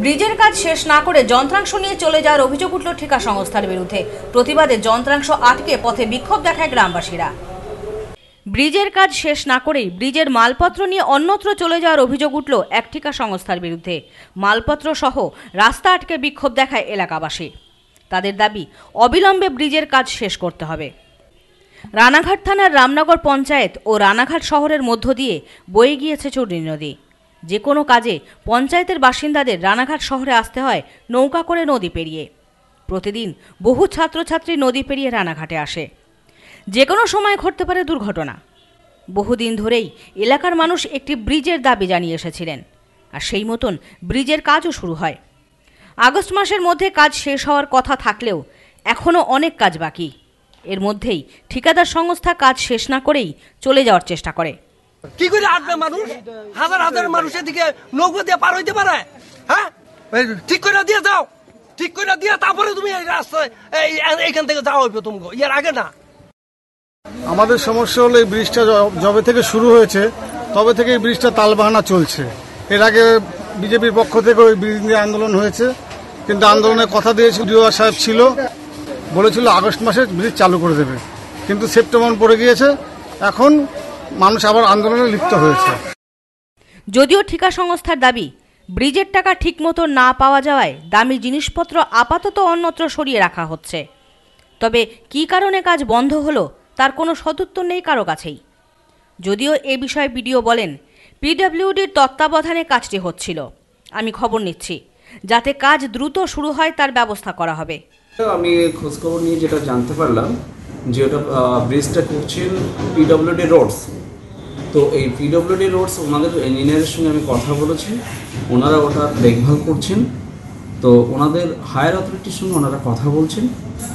ব্রিজের কাজ শেষ না করে যন্ত্রাংশ নিয়ে চলে যাওয়ার অভিযোগ উঠল ঠিকা সংস্থার বিরুদ্ধে প্রতিবাদে যন্ত্রাংশ আটকে পথে বিক্ষোভ দেখায় গ্রামবাসীরা ব্রিজের কাজ শেষ না করেই ব্রিজের মালপত্র নিয়ে অন্যত্র চলে যাওয়ার অভিযোগ উঠল এক ঠিকা সংস্থার বিরুদ্ধে মালপত্র সহ রাস্তা আটকে বিক্ষোভ দেখায় এলাকাবাসী তাদের দাবি অবিলম্বে ব্রিজের কাজ শেষ করতে হবে রানাঘাট থানার রামনগর পঞ্চায়েত ও রানাঘাট শহরের মধ্য দিয়ে বয়ে গিয়েছে চুরি নদী যে কোনো কাজে পঞ্চায়েতের বাসিন্দাদের রানাঘাট শহরে আসতে হয় নৌকা করে নদী পেরিয়ে প্রতিদিন বহু ছাত্রছাত্রী নদী পেরিয়ে রানাঘাটে আসে যে কোনো সময় ঘটতে পারে দুর্ঘটনা বহুদিন ধরেই এলাকার মানুষ একটি ব্রিজের দাবি জানিয়ে এসেছিলেন আর সেই মতন ব্রিজের কাজও শুরু হয় আগস্ট মাসের মধ্যে কাজ শেষ হওয়ার কথা থাকলেও এখনও অনেক কাজ বাকি এর মধ্যেই ঠিকাদার সংস্থা কাজ শেষ না করেই চলে যাওয়ার চেষ্টা করে কি করে আসবে মানুষ হাজার হাজার মানুষের দিকে নৌকো দিয়ে পার হইতে পারে হ্যাঁ ঠিক করে দিয়ে যাও ঠিক করে দিয়ে তারপরে তুমি এই রাস্তায় এইখান থেকে যাওয়া হইবে তুমি ইয়ার আগে না আমাদের সমস্যা হলো এই ব্রিজটা যবে থেকে শুরু হয়েছে তবে থেকে এই ব্রিজটা তালবাহানা চলছে এর আগে বিজেপির পক্ষ থেকে ওই ব্রিজ নিয়ে আন্দোলন হয়েছে কিন্তু আন্দোলনের কথা দিয়েছে ডিওয়ার সাহেব ছিল বলেছিল আগস্ট মাসে ব্রিজ চালু করে দেবে কিন্তু সেপ্টেম্বর পড়ে গিয়েছে এখন মানুষ আবার আন্দোলনে লিপ্ত হয়েছে যদিও ঠিকা সংস্থার দাবি ব্রিজের টাকা ঠিকমতো না পাওয়া যাওয়ায় দামি জিনিসপত্র আপাতত অন্যত্র সরিয়ে রাখা হচ্ছে তবে কি কারণে কাজ বন্ধ হলো তার কোনো সদুত্তর নেই কারো কাছেই যদিও এ বিষয়ে বিডিও বলেন পিডব্লিউডির তত্ত্বাবধানে কাজটি হচ্ছিল আমি খবর নিচ্ছি যাতে কাজ দ্রুত শুরু হয় তার ব্যবস্থা করা হবে আমি খোঁজখবর নিয়ে যেটা জানতে পারলাম যে ওটা ব্রিজটা করছেন পিডব্লিউডি রোডস তো এই পিডব্লিউডি রোডস ওনাদের ইঞ্জিনিয়ারের সঙ্গে আমি কথা বলেছি ওনারা ওটা দেখভাল করছেন তো ওনাদের হায়ার অথরিটির সঙ্গে ওনারা কথা বলছেন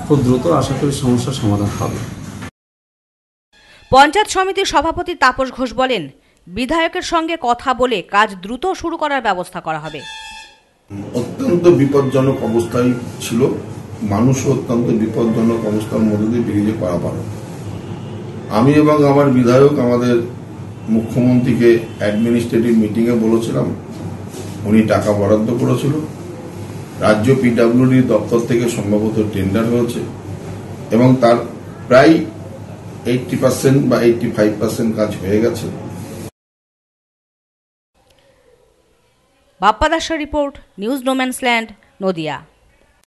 খুব দ্রুত আশা করি সমস্যার সমাধান হবে পঞ্চায়েত সমিতির সভাপতি তাপস ঘোষ বলেন বিধায়কের সঙ্গে কথা বলে কাজ দ্রুত শুরু করার ব্যবস্থা করা হবে অত্যন্ত বিপজ্জনক অবস্থায় ছিল মানুষও অত্যন্ত বিপজ্জনক অবস্থার মধ্যে দিয়ে বেরিয়ে পারাপার আমি এবং আমার বিধায়ক আমাদের মুখ্যমন্ত্রীকে অ্যাডমিনিস্ট্রেটিভ মিটিংয়ে বলেছিলাম উনি টাকা বরাদ্দ করেছিল রাজ্য পিডাব্লিউডি দপ্তর থেকে সম্ভবত টেন্ডার হয়েছে এবং তার প্রায় এইটটি পার্সেন্ট বা এইটটি ফাইভ পার্সেন্ট কাজ হয়ে গেছে বাপ্পাদাসের রিপোর্ট নিউজ নোম্যান্সল্যান্ড নদিয়া